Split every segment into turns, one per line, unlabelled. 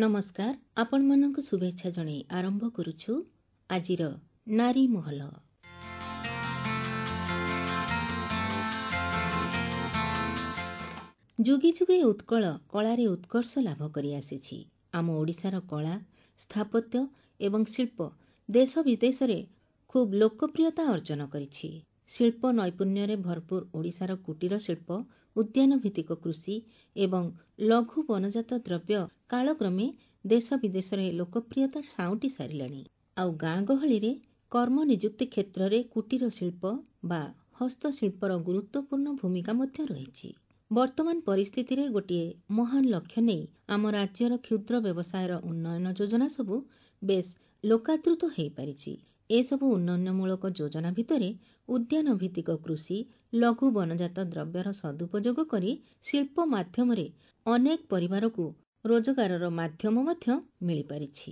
ନମସ୍କାର ଆପଣମାନଙ୍କୁ ଶୁଭେଚ୍ଛା ଜଣାଇ ଆରମ୍ଭ କରୁଛୁ ଆଜିର ନାରୀ ମହଲ ଯୁଗେ ଯୁଗେ ଉତ୍କଳ କଳାରେ ଉତ୍କର୍ଷ ଲାଭ କରିଆସିଛି ଆମ ଓଡ଼ିଶାର କଳା ସ୍ଥାପତ୍ୟ ଏବଂ ଶିଳ୍ପ ଦେଶ ବିଦେଶରେ ଖୁବ୍ ଲୋକପ୍ରିୟତା ଅର୍ଜନ କରିଛି ଶିଳ୍ପ ନୈପୁଣ୍ୟରେ ଭରପୁର ଓଡ଼ିଶାର କୁଟୀର ଶିଳ୍ପ ଉଦ୍ୟାନ ଭିତ୍ତିକ କୃଷି ଏବଂ ଲଘୁ ବନଜାତ ଦ୍ରବ୍ୟ କାଳକ୍ରମେ ଦେଶ ବିଦେଶରେ ଲୋକପ୍ରିୟତା ସାଉଁଟି ସାରିଲାଣି ଆଉ ଗାଁ ଗହଳିରେ କର୍ମ ନିଯୁକ୍ତି କ୍ଷେତ୍ରରେ କୁଟୀର ଶିଳ୍ପ ବା ହସ୍ତଶିଳ୍ପର ଗୁରୁତ୍ୱପୂର୍ଣ୍ଣ ଭୂମିକା ମଧ୍ୟ ରହିଛି ବର୍ତ୍ତମାନ ପରିସ୍ଥିତିରେ ଗୋଟିଏ ମହାନ ଲକ୍ଷ୍ୟ ନେଇ ଆମ ରାଜ୍ୟର କ୍ଷୁଦ୍ର ବ୍ୟବସାୟର ଉନ୍ନୟନ ଯୋଜନା ସବୁ ବେଶ୍ ଲୋକାଦୃତ ହୋଇପାରିଛି ଏସବୁ ଉନ୍ନୟନମୂଳକ ଯୋଜନା ଭିତରେ ଉଦ୍ୟାନ ଭିତ୍ତିକ କୃଷି ଲଘୁ ବନଜାତ ଦ୍ରବ୍ୟର ସଦୁପଯୋଗ କରି ଶିଳ୍ପ ମାଧ୍ୟମରେ ଅନେକ ପରିବାରକୁ ରୋଜଗାରର ମାଧ୍ୟମ ମଧ୍ୟ ମିଳିପାରିଛି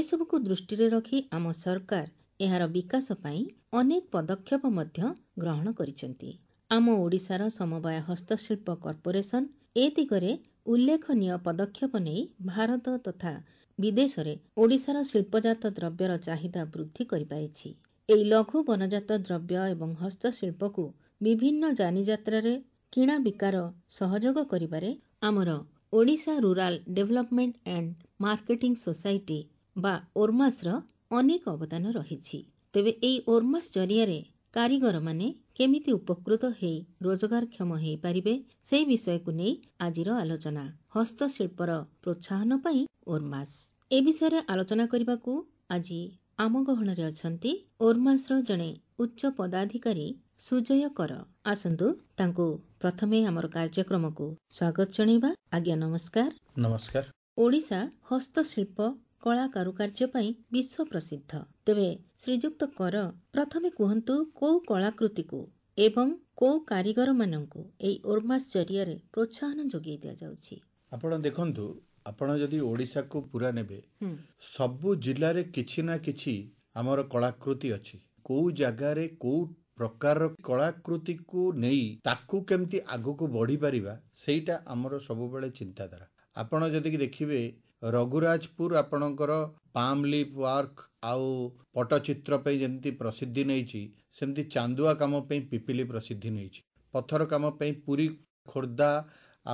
ଏସବୁକୁ ଦୃଷ୍ଟିରେ ରଖି ଆମ ସରକାର ଏହାର ବିକାଶ ପାଇଁ ଅନେକ ପଦକ୍ଷେପ ମଧ୍ୟ ଗ୍ରହଣ କରିଛନ୍ତି ଆମ ଓଡ଼ିଶାର ସମବାୟ ହସ୍ତଶିଳ୍ପ କର୍ପୋରେସନ୍ ଏ ଦିଗରେ ଉଲ୍ଲେଖନୀୟ ପଦକ୍ଷେପ ନେଇ ଭାରତ ତଥା ବିଦେଶରେ ଓଡ଼ିଶାର ଶିଳ୍ପଜାତ ଦ୍ରବ୍ୟର ଚାହିଦା ବୃଦ୍ଧି କରିପାରିଛି ଏହି ଲଘୁ ବନଜାତ ଦ୍ରବ୍ୟ ଏବଂ ହସ୍ତଶିଳ୍ପକୁ ବିଭିନ୍ନ ଯାନିଯାତ୍ରାରେ କିଣା ବିକାର ସହଯୋଗ କରିବାରେ ଆମର Odisha rural development and marketing society ବା ଓର୍ମାସର ଅନେକ ଅବଦାନ ରହିଛି ତେବେ ଏହି ଓର୍ମାସ ଜରିଆରେ କାରିଗରମାନେ କେମିତି ଉପକୃତ ହୋଇ ରୋଜଗାରକ୍ଷମ ହୋଇପାରିବେ ସେହି ବିଷୟକୁ ନେଇ ଆଜିର ଆଲୋଚନା ହସ୍ତଶିଳ୍ପର ପ୍ରୋତ୍ସାହନ ପାଇଁ ଓର୍ମାସ୍ ଏ ବିଷୟରେ ଆଲୋଚନା କରିବାକୁ ଆଜି ଆମ ଗହଣରେ ଅଛନ୍ତି ଓର୍ମାସ୍ର ଜଣେ ଉଚ୍ଚ ପଦାଧିକାରୀ ସୁଜୟ କର ଆସନ୍ତୁ ତାଙ୍କୁ ପ୍ରଥମେ ଆମର କାର୍ଯ୍ୟକ୍ରମକୁ ସ୍ୱାଗତ ଜଣାଇବା ଆଜ୍ଞା ନମସ୍କାର ନମସ୍କାର ଓଡ଼ିଶା ହସ୍ତଶିଳ୍ପ କଳା କାରୁକାର୍ଯ୍ୟ ପାଇଁ ବିଶ୍ୱ ପ୍ରସିଦ୍ଧ ତେବେ ଶ୍ରୀଯୁକ୍ତ କର ପ୍ରଥମେ କୁହନ୍ତୁ କେଉଁ କଳାକୃତିକୁ ଏବଂ କେଉଁ କାରିଗରମାନଙ୍କୁ ଏହି ଓର୍ମାସ ଜରିଆରେ ପ୍ରୋତ୍ସାହନ ଯୋଗାଇ ଦିଆଯାଉଛି
ଆପଣ ଦେଖନ୍ତୁ ଆପଣ ଯଦି ଓଡ଼ିଶାକୁ ପୁରା ନେବେ ସବୁ ଜିଲ୍ଲାରେ କିଛି ନା କିଛି ଆମର କଳାକୃତି ଅଛି କେଉଁ ଜାଗାରେ କେଉଁ ପ୍ରକାରର କଳାକୃତିକୁ ନେଇ ତାକୁ କେମିତି ଆଗକୁ ବଢ଼ିପାରିବା ସେଇଟା ଆମର ସବୁବେଳେ ଚିନ୍ତାଧାରା ଆପଣ ଯଦି ଦେଖିବେ ରଘୁରାଜପୁର ଆପଣଙ୍କର ପାମ୍ ଲିପ୍ ୱାର୍କ ଆଉ ପଟ୍ଟଚିତ୍ର ପାଇଁ ଯେମିତି ପ୍ରସିଦ୍ଧି ନେଇଛି ସେମିତି ଚାନ୍ଦୁଆ କାମ ପାଇଁ ପିପିଲି ପ୍ରସିଦ୍ଧି ନେଇଛି ପଥର କାମ ପାଇଁ ପୁରୀ ଖୋର୍ଦ୍ଧା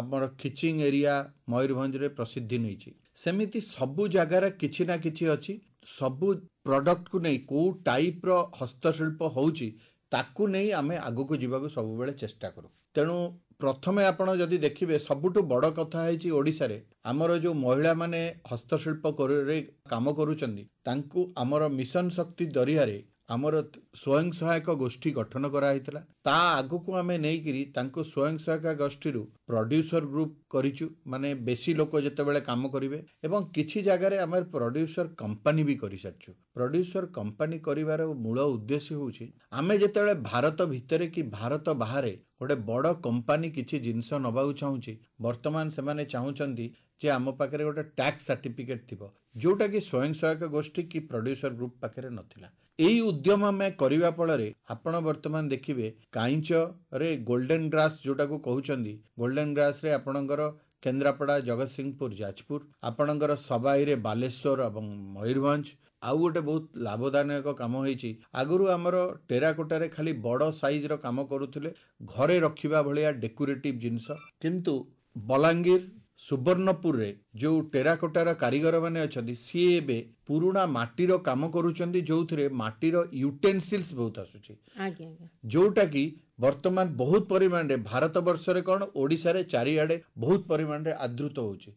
ଆମର ଖିଚିଂ ଏରିଆ ମୟୂରଭଞ୍ଜରେ ପ୍ରସିଦ୍ଧି ନେଇଛି ସେମିତି ସବୁ ଜାଗାରେ କିଛି ନା କିଛି ଅଛି ସବୁ ପ୍ରଡ଼କ୍ଟକୁ ନେଇ କେଉଁ ଟାଇପ୍ର ହସ୍ତଶିଳ୍ପ ହେଉଛି ତାକୁ ନେଇ ଆମେ ଆଗକୁ ଯିବାକୁ ସବୁବେଳେ ଚେଷ୍ଟା କରୁ ତେଣୁ ପ୍ରଥମେ ଆପଣ ଯଦି ଦେଖିବେ ସବୁଠୁ ବଡ଼ କଥା ହେଇଛି ଓଡ଼ିଶାରେ ଆମର ଯେଉଁ ମହିଳାମାନେ ହସ୍ତଶିଳ୍ପ କାମ କରୁଛନ୍ତି ତାଙ୍କୁ ଆମର ମିଶନ ଶକ୍ତି ଜରିଆରେ ଆମର ସ୍ୱୟଂ ସହାୟକ ଗୋଷ୍ଠୀ ଗଠନ କରାହେଇଥିଲା ତା ଆଗକୁ ଆମେ ନେଇକିରି ତାଙ୍କୁ ସ୍ୱୟଂ ସହାୟକ ଗୋଷ୍ଠୀରୁ ପ୍ରଡ୍ୟୁସର ଗ୍ରୁପ୍ କରିଛୁ ମାନେ ବେଶୀ ଲୋକ ଯେତେବେଳେ କାମ କରିବେ ଏବଂ କିଛି ଜାଗାରେ ଆମେ ପ୍ରଡ୍ୟୁସର କମ୍ପାନୀ ବି କରିସାରିଛୁ ପ୍ରଡ୍ୟୁସର କମ୍ପାନୀ କରିବାର ମୂଳ ଉଦ୍ଦେଶ୍ୟ ହେଉଛି ଆମେ ଯେତେବେଳେ ଭାରତ ଭିତରେ କି ଭାରତ ବାହାରେ ଗୋଟେ ବଡ଼ କମ୍ପାନୀ କିଛି ଜିନିଷ ନେବାକୁ ଚାହୁଁଛି ବର୍ତ୍ତମାନ ସେମାନେ ଚାହୁଁଛନ୍ତି ଯେ ଆମ ପାଖରେ ଗୋଟେ ଟ୍ୟାକ୍ସ ସାର୍ଟିଫିକେଟ୍ ଥିବ ଯେଉଁଟାକି ସ୍ୱୟଂ ସହାୟକ ଗୋଷ୍ଠୀ କି ପ୍ରଡ୍ୟୁସର ଗ୍ରୁପ୍ ପାଖରେ ନଥିଲା ଏହି ଉଦ୍ୟମ ଆମେ କରିବା ଫଳରେ ଆପଣ ବର୍ତ୍ତମାନ ଦେଖିବେ କାଇଁଚରେ ଗୋଲ୍ଡେନ୍ ଗ୍ରାସ୍ ଯେଉଁଟାକୁ କହୁଛନ୍ତି ଗୋଲ୍ଡେନ୍ ଗ୍ରାସ୍ରେ ଆପଣଙ୍କର କେନ୍ଦ୍ରାପଡ଼ା ଜଗତସିଂହପୁର ଯାଜପୁର ଆପଣଙ୍କର ସବାଇରେ ବାଲେଶ୍ୱର ଏବଂ ମୟୂରଭଞ୍ଜ ଆଉ ଗୋଟେ ବହୁତ ଲାଭଦାନକ କାମ ହୋଇଛି ଆଗରୁ ଆମର ଟେରାକୋଟାରେ ଖାଲି ବଡ଼ ସାଇଜ୍ର କାମ କରୁଥିଲେ ଘରେ ରଖିବା ଭଳିଆ ଡେକୋରେଟିଭ୍ ଜିନିଷ କିନ୍ତୁ ବଲାଙ୍ଗୀର ସୁବର୍ଣ୍ଣପୁରରେ ଯେଉଁ ଟେରାକୋଟାର କାରିଗରମାନେ ଅଛନ୍ତି ସିଏ ଏବେ ପୁରୁଣା ମାଟିର କାମ କରୁଛନ୍ତି ଯେଉଁଥିରେ ମାଟିର ୟୁଟେନସିଲ୍ସ ବହୁତ ଆସୁଛି ଯେଉଁଟାକି ବର୍ତ୍ତମାନ ବହୁତ ପରିମାଣରେ ଭାରତ ବର୍ଷରେ କ'ଣ ଓଡ଼ିଶାରେ ଚାରିଆଡ଼େ ବହୁତ ପରିମାଣରେ ଆଦୃତ ହେଉଛି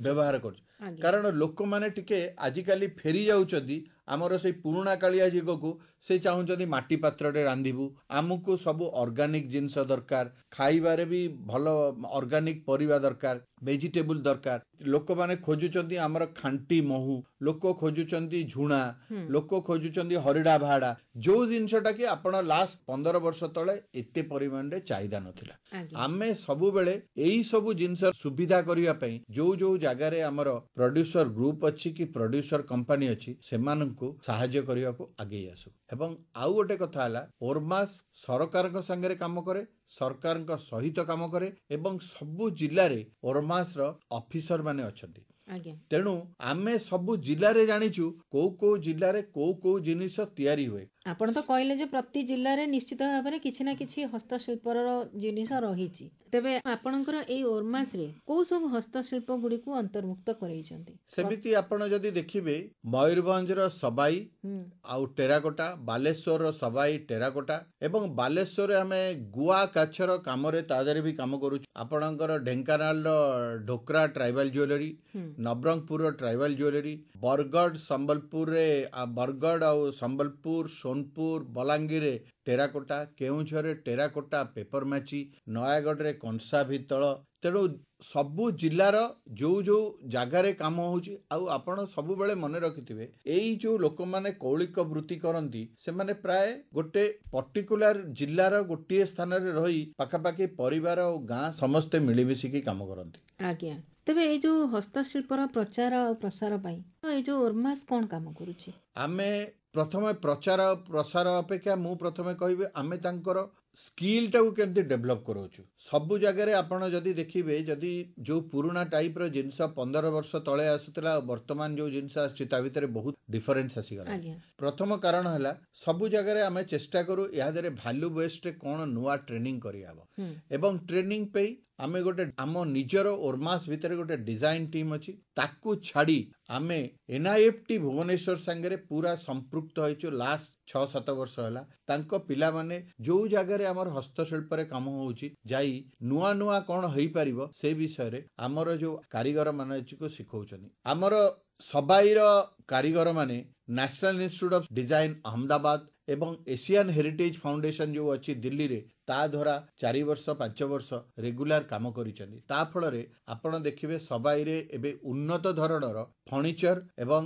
ବ୍ୟବହାର କରୁଛି କାରଣ ଲୋକମାନେ ଟିକେ ଆଜିକାଲି ଫେରି ଯାଉଛନ୍ତି ଆମର ସେଇ ପୁରୁଣା କାଳିଆ ଯୁଗକୁ ସେ ଚାହୁଁଛନ୍ତି ମାଟି ପାତ୍ରରେ ରାନ୍ଧିବୁ ଆମକୁ ସବୁ ଅର୍ଗାନିକ୍ ଜିନିଷ ଦରକାର ଖାଇବାରେ ବି ଭଲ ଅର୍ଗାନିକ୍ ପରିବା ଦରକାର ଭେଜିଟେବୁଲ୍ ଦରକାର ଲୋକମାନେ ଖୋଜୁଛନ୍ତି ଆମର ଖାଣ୍ଟି ମହୁ ଲୋକ ଖୋଜୁଛନ୍ତି ଝୁଣା ଲୋକ ଖୋଜୁଛନ୍ତି ହରିଡ଼ା ଭାଡ଼ା ଯୋଉ ଜିନିଷଟା କି ଆପଣ ଲାଷ୍ଟ ପନ୍ଦର ବର୍ଷ ତଳେ ଏତେ ପରିମାଣରେ ଚାହିଦା ନଥିଲା ଆମେ ସବୁବେଳେ ଏଇ ସବୁ ଜିନିଷ ସୁବିଧା କରିବା ପାଇଁ ଯୋଉ ଯୋଉ ଜାଗାରେ ଆମର ପ୍ରଡ୍ୟୁସର ଗ୍ରୁପ ଅଛି କି ପ୍ରଡ୍ୟୁସର କମ୍ପାନୀ ଅଛି ସେମାନଙ୍କୁ ଲୋକମାନଙ୍କୁ ସାହାଯ୍ୟ କରିବାକୁ ଆଗେଇ ଆସୁ ଏବଂ ଆଉ ଗୋଟେ କଥା ହେଲା ଓରମାସ ସରକାରଙ୍କ ସାଙ୍ଗରେ କାମ କରେ ସରକାରଙ୍କ ସହିତ କାମ କରେ ଏବଂ ସବୁ ଜିଲ୍ଲାରେ ଓର୍ମାସର ଅଫିସର ମାନେ ଅଛନ୍ତି ତେଣୁ ଆମେ ସବୁ ଜିଲ୍ଲାରେ ଜାଣିଛୁ କୋଉ କୋଉ ଜିଲ୍ଲାରେ କୋଉ କୋଉ ଜିନିଷ ତିଆରି ହୁଏ
ଆପଣ ତ କହିଲେ ଯେ ପ୍ରତି ଜିଲ୍ଲାରେ ନିଶ୍ଚିତ ଭାବରେ କିଛି ନା କିଛି ହସ୍ତଶିଳ୍ପର ଜିନିଷ ରହିଛି ତେବେ ଆପଣଙ୍କର ଏଇ ଓର୍ମାସରେ କୋଉ ସବୁ ହସ୍ତଶିଳ୍ପ ଗୁଡିକୁ ଅନ୍ତର୍ଭୁକ୍ତ କରାଇଛନ୍ତି
ସେମିତି ଆପଣ ଯଦି ଦେଖିବେ ମୟୂରଭଞ୍ଜର ସବାଇ ଆଉ ଟେରାକୋଟା ବାଲେଶ୍ୱରର ସବାଇ ଟେରାକୋଟା ଏବଂ ବାଲେଶ୍ୱରରେ ଆମେ ଗୁଆ କାଛର କାମରେ ତା ଦେହରେ ବି କାମ କରୁଛୁ ଆପଣଙ୍କର ଢେଙ୍କାନାଳର ଢୋକ୍ରା ଟ୍ରାଇବାଲ ଜୁଏଲାରୀ ନବରଙ୍ଗପୁରର ଟ୍ରାଇବାଲ ଜୁଏଲାରୀ ବରଗଡ଼ ସମ୍ବଲପୁରରେ ବରଗଡ଼ ଆଉ ସମ୍ବଲପୁର ସୋନ ସୋନପୁର ବଲାଙ୍ଗୀରରେ ଟେରାକୋଟା କେଉଁଝରରେ ଟେରାକୋଟା ପେପର ମାଛି ନୟାଗଡ଼ରେ କଂସା ଭିତଳ ତେଣୁ ସବୁ ଜିଲ୍ଲାର ଯେଉଁ ଯେଉଁ ଜାଗାରେ କାମ ହେଉଛି ଆଉ ଆପଣ ସବୁବେଳେ ମନେ ରଖିଥିବେ ଏଇ ଯେଉଁ ଲୋକମାନେ କୌଳିକ ବୃତ୍ତି କରନ୍ତି ସେମାନେ ପ୍ରାୟ ଗୋଟେ ପର୍ଟିକୁଲାର ଜିଲ୍ଲାର ଗୋଟିଏ ସ୍ଥାନରେ ରହି ପାଖାପାଖି ପରିବାର ଆଉ ଗାଁ ସମସ୍ତେ ମିଳିମିଶିକି କାମ କରନ୍ତି
ଆଜ୍ଞା ତେବେ ଏଇ ଯେଉଁ ହସ୍ତଶିଳ୍ପର ପ୍ରଚାର ଆଉ ପ୍ରସାର ପାଇଁ ଏଇ ଯେଉଁ ଓର୍ମାସ କ'ଣ କାମ କରୁଛି
ଆମେ ପ୍ରଥମେ ପ୍ରଚାର ପ୍ରସାର ଅପେକ୍ଷା ମୁଁ ପ୍ରଥମେ କହିବି ଆମେ ତାଙ୍କର ସ୍କିଲଟାକୁ କେମିତି ଡେଭଲପ୍ କରାଉଛୁ ସବୁ ଜାଗାରେ ଆପଣ ଯଦି ଦେଖିବେ ଯଦି ଯେଉଁ ପୁରୁଣା ଟାଇପ୍ର ଜିନିଷ ପନ୍ଦର ବର୍ଷ ତଳେ ଆସୁଥିଲା ଆଉ ବର୍ତ୍ତମାନ ଯେଉଁ ଜିନିଷ ଆସୁଛି ତା ଭିତରେ ବହୁତ ଡିଫରେନ୍ସ ଆସିଗଲା ପ୍ରଥମ କାରଣ ହେଲା ସବୁ ଜାଗାରେ ଆମେ ଚେଷ୍ଟା କରୁ ଏହା ଦେହରେ ଭାଲ୍ୟୁ ବେସ୍ଡରେ କ'ଣ ନୂଆ ଟ୍ରେନିଂ କରିହେବ ଏବଂ ଟ୍ରେନିଂ ପାଇଁ ଆମେ ଗୋଟେ ଆମ ନିଜର ଓରମାସ ଭିତରେ ଗୋଟେ ଡିଜାଇନ୍ ଟିମ୍ ଅଛି ତାକୁ ଛାଡ଼ି ଆମେ ଏନ୍ଆଇଏଫ୍ ଟି ଭୁବନେଶ୍ୱର ସାଙ୍ଗରେ ପୁରା ସମ୍ପୃକ୍ତ ହେଇଛୁ ଲାଷ୍ଟ ଛଅ ସାତ ବର୍ଷ ହେଲା ତାଙ୍କ ପିଲାମାନେ ଯେଉଁ ଜାଗାରେ ଆମର ହସ୍ତଶିଳ୍ପରେ କାମ ହେଉଛି ଯାଇ ନୂଆ ନୂଆ କ'ଣ ହେଇପାରିବ ସେ ବିଷୟରେ ଆମର ଯେଉଁ କାରିଗରମାନେ ଅଛିକୁ ଶିଖଉଛନ୍ତି ଆମର ସବାଇର କାରିଗର ମାନେ national institute of design Ahmedabad ଏବଂ ଏସିଆନ୍ ହେରିଟେଜ୍ ଫାଉଣ୍ଡେସନ୍ ଯେଉଁ ଅଛି ଦିଲ୍ଲୀରେ ତାଦ୍ୱାରା ଚାରି ବର୍ଷ ପାଞ୍ଚ ବର୍ଷ ରେଗୁଲାର କାମ କରିଛନ୍ତି ତା ଫଳରେ ଆପଣ ଦେଖିବେ ସବାଇରେ ଏବେ ଉନ୍ନତ ଧରଣର ଫର୍ଣ୍ଣିଚର ଏବଂ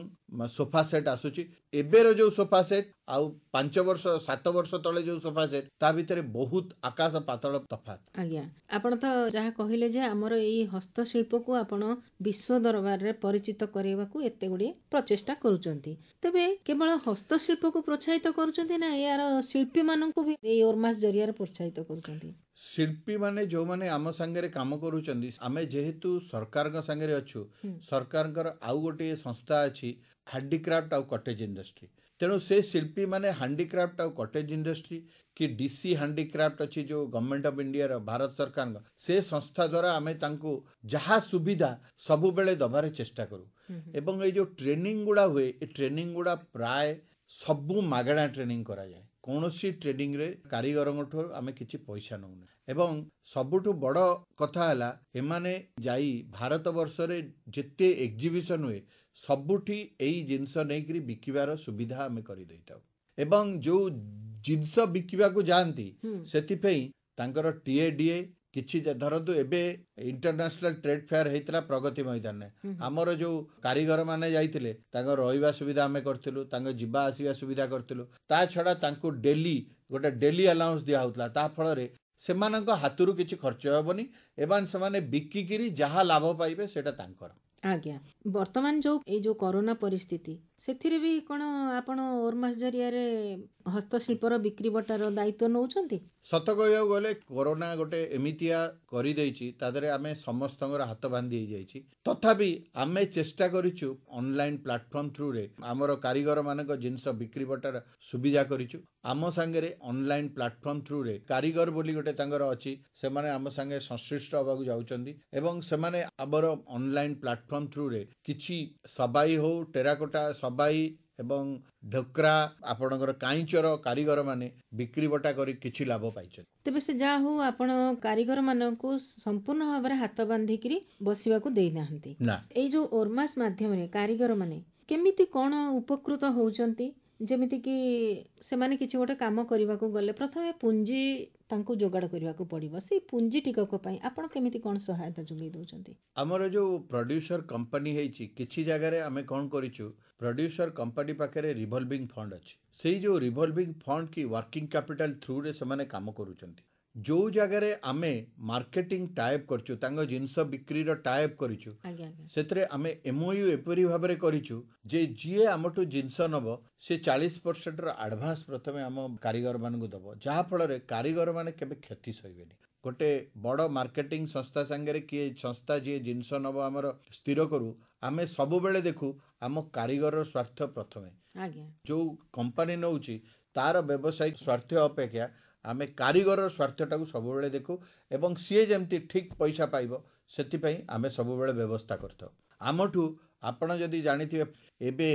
ସୋଫା ସେଟ୍ ଆସୁଛି ଏବେର ଯେଉଁ ସୋଫା ସେଟ୍ ଆଉ ପାଞ୍ଚ ବର୍ଷ ସାତ ବର୍ଷ ତଳେ ଯେଉଁ ସୋଫା ସେଟ୍ ତା ଭିତରେ ବହୁତ ଆକାଶ ପାତଳ ତଫାତ
ଆଜ୍ଞା ଆପଣ ତ ଯାହା କହିଲେ ଯେ ଆମର ଏଇ ହସ୍ତଶିଳ୍ପକୁ ଆପଣ ବିଶ୍ୱ ଦରବାରରେ ପରିଚିତ କରାଇବାକୁ ଏତେ ଗୁଡ଼ିଏ ପ୍ରଚେଷ୍ଟା କରୁଛନ୍ତି ତେବେ କେବଳ ହସ୍ତଶିଳ୍ପକୁ ପ୍ରୋତ୍ସାହିତ କରୁଛନ୍ତି ନା ଏହାର ଶିଳ୍ପୀମାନଙ୍କୁ ବି ଏଇ ଓର୍ମାସ ଜରିଆରେ ପ୍ରୋତ୍ସାହିତ ସହିତ କରୁଛନ୍ତି
ଶିଳ୍ପୀମାନେ ଯେଉଁମାନେ ଆମ ସାଙ୍ଗରେ କାମ କରୁଛନ୍ତି ଆମେ ଯେହେତୁ ସରକାରଙ୍କ ସାଙ୍ଗରେ ଅଛୁ ସରକାରଙ୍କର ଆଉ ଗୋଟିଏ ସଂସ୍ଥା ଅଛି ହ୍ୟାଣ୍ଡିକ୍ରାଫ୍ଟ ଆଉ କଟେଜ ଇଣ୍ଡଷ୍ଟ୍ରି ତେଣୁ ସେ ଶିଳ୍ପୀମାନେ ହ୍ୟାଣ୍ଡିକ୍ରାଫ୍ଟ ଆଉ କଟେଜ ଇଣ୍ଡଷ୍ଟ୍ରି କି ଡି ସି ହ୍ୟାଣ୍ଡିକ୍ରାଫ୍ଟ ଅଛି ଯେଉଁ ଗଭର୍ଣ୍ଣମେଣ୍ଟ ଅଫ୍ ଇଣ୍ଡିଆର ଭାରତ ସରକାରଙ୍କ ସେ ସଂସ୍ଥା ଦ୍ୱାରା ଆମେ ତାଙ୍କୁ ଯାହା ସୁବିଧା ସବୁବେଳେ ଦେବାରେ ଚେଷ୍ଟା କରୁ ଏବଂ ଏଇ ଯେଉଁ ଟ୍ରେନିଂ ଗୁଡ଼ା ହୁଏ ଏ ଟ୍ରେନିଂ ଗୁଡ଼ା ପ୍ରାୟ ସବୁ ମାଗଣା ଟ୍ରେନିଂ କରାଯାଏ କୌଣସି କାରିଗରଙ୍କ ଠାରୁ ଆମେ କିଛି ପଇସା ନେଉନୁ ଏବଂ ସବୁଠୁ ବଡ଼ କଥା ହେଲା ଏମାନେ ଯାଇ ଭାରତ ବର୍ଷରେ ଯେତେ ଏକ୍ଜିବିସନ୍ ହୁଏ ସବୁଠି ଏଇ ଜିନିଷ ନେଇକରି ବିକିବାର ସୁବିଧା ଆମେ କରିଦେଇଥାଉ ଏବଂ ଯେଉଁ ଜିନିଷ ବିକିବାକୁ ଯାଆନ୍ତି ସେଥିପାଇଁ ତାଙ୍କର ଟିଏ ଡିଏ କିଛି ଧରନ୍ତୁ ଏବେ ଇଣ୍ଟରନ୍ୟାସନାଲ ଟ୍ରେଡ୍ ଫେୟାର ହେଇଥିଲା ପ୍ରଗତି ମଇଦାନରେ ଆମର ଯେଉଁ କାରିଗର ମାନେ ଯାଇଥିଲେ ତାଙ୍କ ରହିବା ସୁବିଧା ଆମେ କରିଥିଲୁ ତାଙ୍କ ଯିବା ଆସିବା ସୁବିଧା କରିଥିଲୁ ତା ଛଡ଼ା ତାଙ୍କୁ ଡେଲି ଗୋଟେ ଡେଲି ଆଲାଉନ୍ସ ଦିଆ ହଉଥିଲା ତା ଫଳରେ ସେମାନଙ୍କ ହାତରୁ କିଛି ଖର୍ଚ୍ଚ ହେବନି ଏବଂ ସେମାନେ ବିକିକିରି ଯାହା ଲାଭ ପାଇବେ ସେଟା ତାଙ୍କର
ଆଜ୍ଞା ବର୍ତ୍ତମାନ ଯୋଉ ଏଇ ଯୋଉ କରୋନା ପରିସ୍ଥିତି ସେଥିରେ ବି କ'ଣ ଆପଣ ଓରମାସ ଜରିଆରେ ହସ୍ତଶିଳ୍ପର ବିକ୍ରି ବଟାର ଦାୟିତ୍ୱ ନେଉଛନ୍ତି
ସତ କହିବାକୁ ଗଲେ କରୋନା ଗୋଟେ ଏମିତିଆ କରିଦେଇଛି ତା ଦେହରେ ଆମେ ସମସ୍ତଙ୍କର ହାତ ବାନ୍ଧି ହେଇଯାଇଛି ତଥାପି ଆମେ ଚେଷ୍ଟା କରିଛୁ ଅନଲାଇନ୍ ପ୍ଲାଟଫର୍ମ ଥ୍ରୁରେ ଆମର କାରିଗର ମାନଙ୍କ ଜିନିଷ ବିକ୍ରି ବଟାର ସୁବିଧା କରିଛୁ ଆମ ସାଙ୍ଗରେ ଅନଲାଇନ୍ ପ୍ଲାଟଫର୍ମ ଥ୍ରୁରେ କାରିଗର ବୋଲି ଗୋଟେ ତାଙ୍କର ଅଛି ସେମାନେ ଆମ ସାଙ୍ଗେ ସଂଶ୍ଳିଷ୍ଟ ହେବାକୁ ଯାଉଛନ୍ତି ଏବଂ ସେମାନେ ଆମର ଅନଲାଇନ୍ ପ୍ଲାଟଫର୍ମ ଥ୍ରୁରେ କିଛି ସବାଇ ହଉ ଟେରାକୋଟା ସବାଇ ଏବଂ ଢୋକ୍ରା ଆପଣଙ୍କର କାଇଁଚର କାରିଗରମାନେ ବିକ୍ରିବଟା କରି କିଛି ଲାଭ ପାଇଛନ୍ତି
ତେବେ ସେ ଯାହା ହଉ ଆପଣ କାରିଗର ମାନଙ୍କୁ ସମ୍ପୂର୍ଣ୍ଣ ଭାବରେ ହାତ ବାନ୍ଧିକିରି ବସିବାକୁ ଦେଇନାହାନ୍ତି ଏଇ ଯୋଉ ଓରମାସ ମାଧ୍ୟମରେ କାରିଗର ମାନେ କେମିତି କ'ଣ ଉପକୃତ ହଉଛନ୍ତି ଯେମିତିକି ସେମାନେ କିଛି ଗୋଟେ କାମ କରିବାକୁ ଗଲେ ପ୍ରଥମେ ପୁଞ୍ଜି ତାଙ୍କୁ ଯୋଗାଡ଼ କରିବାକୁ ପଡ଼ିବ ସେଇ ପୁଞ୍ଜି ଟିକକ ପାଇଁ ଆପଣ କେମିତି କ'ଣ ସହାୟତା ଯୋଗାଇ ଦେଉଛନ୍ତି
ଆମର ଯେଉଁ ପ୍ରଡ୍ୟୁସର କମ୍ପାନୀ ହେଇଛି କିଛି ଜାଗାରେ ଆମେ କ'ଣ କରିଛୁ ପ୍ରଡ୍ୟୁସର କମ୍ପାନୀ ପାଖରେ ରିଭଲଭିଂ ଫଣ୍ଡ ଅଛି ସେଇ ଯେଉଁ ରିଭଲଭିଂ ଫଣ୍ଡ କି ୱାର୍କିଂ କ୍ୟାପିଟାଲ ଥ୍ରୁରେ ସେମାନେ କାମ କରୁଛନ୍ତି ଯେଉଁ ଜାଗାରେ ଆମେ ମାର୍କେଟିଂ ଟାଇପ୍ କରିଛୁ ତାଙ୍କ ଜିନିଷ ବିକ୍ରିର ଟାଇପ୍ କରିଛୁ ସେଥିରେ ଆମେ ଏମଓୟୁ ଏପରି ଭାବରେ କରିଛୁ ଯେ ଯିଏ ଆମଠୁ ଜିନିଷ ନେବ ସେ ଚାଳିଶ ପରସେଣ୍ଟର ଆଡ଼ଭାନ୍ସ ପ୍ରଥମେ ଆମ କାରିଗରମାନଙ୍କୁ ଦେବ ଯାହାଫଳରେ କାରିଗରମାନେ କେବେ କ୍ଷତି ସହିବେନି ଗୋଟେ ବଡ଼ ମାର୍କେଟିଂ ସଂସ୍ଥା ସାଙ୍ଗରେ କିଏ ସଂସ୍ଥା ଯିଏ ଜିନିଷ ନେବ ଆମର ସ୍ଥିର କରୁ ଆମେ ସବୁବେଳେ ଦେଖୁ ଆମ କାରିଗରର ସ୍ୱାର୍ଥ ପ୍ରଥମେ ଯେଉଁ କମ୍ପାନୀ ନେଉଛି ତାର ବ୍ୟବସାୟିକ ସ୍ୱାର୍ଥ ଅପେକ୍ଷା ଆମେ କାରିଗରର ସ୍ୱାର୍ଥଟାକୁ ସବୁବେଳେ ଦେଖୁ ଏବଂ ସିଏ ଯେମିତି ଠିକ୍ ପଇସା ପାଇବ ସେଥିପାଇଁ ଆମେ ସବୁବେଳେ ବ୍ୟବସ୍ଥା କରିଥାଉ ଆମଠୁ ଆପଣ ଯଦି ଜାଣିଥିବେ ଏବେ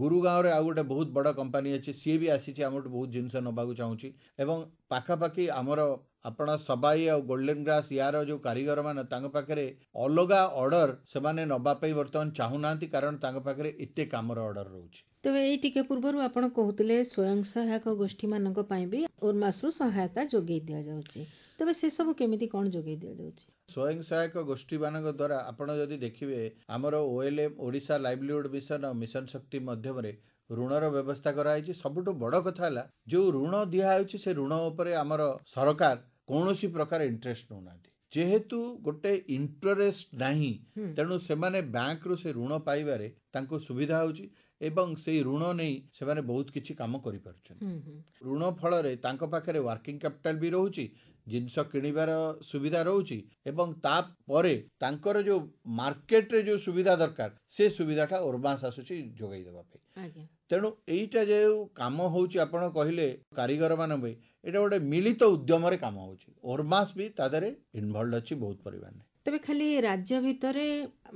ଗୁରୁଗାଁରେ ଆଉ ଗୋଟେ ବହୁତ ବଡ଼ କମ୍ପାନୀ ଅଛି ସିଏ ବି ଆସିଛି ଆମଠୁ ବହୁତ ଜିନିଷ ନେବାକୁ ଚାହୁଁଛି ଏବଂ ପାଖାପାଖି ଆମର ଆପଣ ସବାଇ ଆଉ ଗୋଲ୍ଡେନ୍ ଗ୍ରାସ୍ ୟାର ଯେଉଁ କାରିଗରମାନେ ତାଙ୍କ ପାଖରେ ଅଲଗା ଅର୍ଡ଼ର ସେମାନେ ନେବା ପାଇଁ ବର୍ତ୍ତମାନ ଚାହୁଁନାହାନ୍ତି କାରଣ ତାଙ୍କ ପାଖରେ ଏତେ କାମର ଅର୍ଡ଼ର ରହୁଛି
ତେବେ ଏଇ ଟିକେ ପୂର୍ବରୁ ଆପଣ କହୁଥିଲେ ସ୍ୱୟଂ ସହାୟକ ଗୋଷ୍ଠୀମାନଙ୍କ ପାଇଁ ବି ଓର୍ମାସରୁ ସହାୟତା ଯୋଗାଇ ଦିଆଯାଉଛି ତେବେ ସେସବୁ କେମିତି କ'ଣ ଯୋଗାଇ ଦିଆଯାଉଛି
ସ୍ୱୟଂ ସହାୟକ ଗୋଷ୍ଠୀମାନଙ୍କ ଦ୍ୱାରା ଆପଣ ଯଦି ଦେଖିବେ ଆମର ଓଏଲ୍ଏମ୍ ଓଡ଼ିଶା ଲାଇଭଲିହୁଡ଼ ମିଶନ ଆଉ ମିଶନ ଶକ୍ତି ମାଧ୍ୟମରେ ଋଣର ବ୍ୟବସ୍ଥା କରାଯାଇଛି ସବୁଠୁ ବଡ଼ କଥା ହେଲା ଯେଉଁ ଋଣ ଦିଆହେଉଛି ସେ ଋଣ ଉପରେ ଆମର ସରକାର କୌଣସି ପ୍ରକାର ଇଣ୍ଟରେଷ୍ଟ ନେଉନାହାନ୍ତି ଯେହେତୁ ଗୋଟେ ଇଣ୍ଟରେଷ୍ଟ ନାହିଁ ତେଣୁ ସେମାନେ ବ୍ୟାଙ୍କରୁ ସେ ଋଣ ପାଇବାରେ ତାଙ୍କୁ ସୁବିଧା ହେଉଛି ଏବଂ ସେଇ ଋଣ ନେଇ ସେମାନେ ବହୁତ କିଛି କାମ
କରିପାରୁଛନ୍ତି
ଋଣ ଫଳରେ ତାଙ୍କ ପାଖରେ ୱାର୍କିଂ କ୍ୟାପିଟାଲ ବି ରହୁଛି ଜିନିଷ କିଣିବାର ସୁବିଧା ରହୁଛି ଏବଂ ତାପରେ ତାଙ୍କର ଯେଉଁ ମାର୍କେଟରେ ଯେଉଁ ସୁବିଧା ଦରକାର ସେ ସୁବିଧାଟା ଓର୍ମାସ ଆସୁଛି ଯୋଗାଇ ଦେବା ପାଇଁ ତେଣୁ ଏଇଟା ଯେଉଁ କାମ ହେଉଛି ଆପଣ କହିଲେ କାରିଗରମାନଙ୍କ ପାଇଁ ଏଇଟା ଗୋଟେ ମିଳିତ ଉଦ୍ୟମରେ କାମ ହେଉଛି ଓର୍ମାସ ବି ତା ଦେହରେ ଇନଭଲ୍ଭ ଅଛି ବହୁତ ପରିମାଣରେ
ତେବେ ଖାଲି ରାଜ୍ୟ ଭିତରେ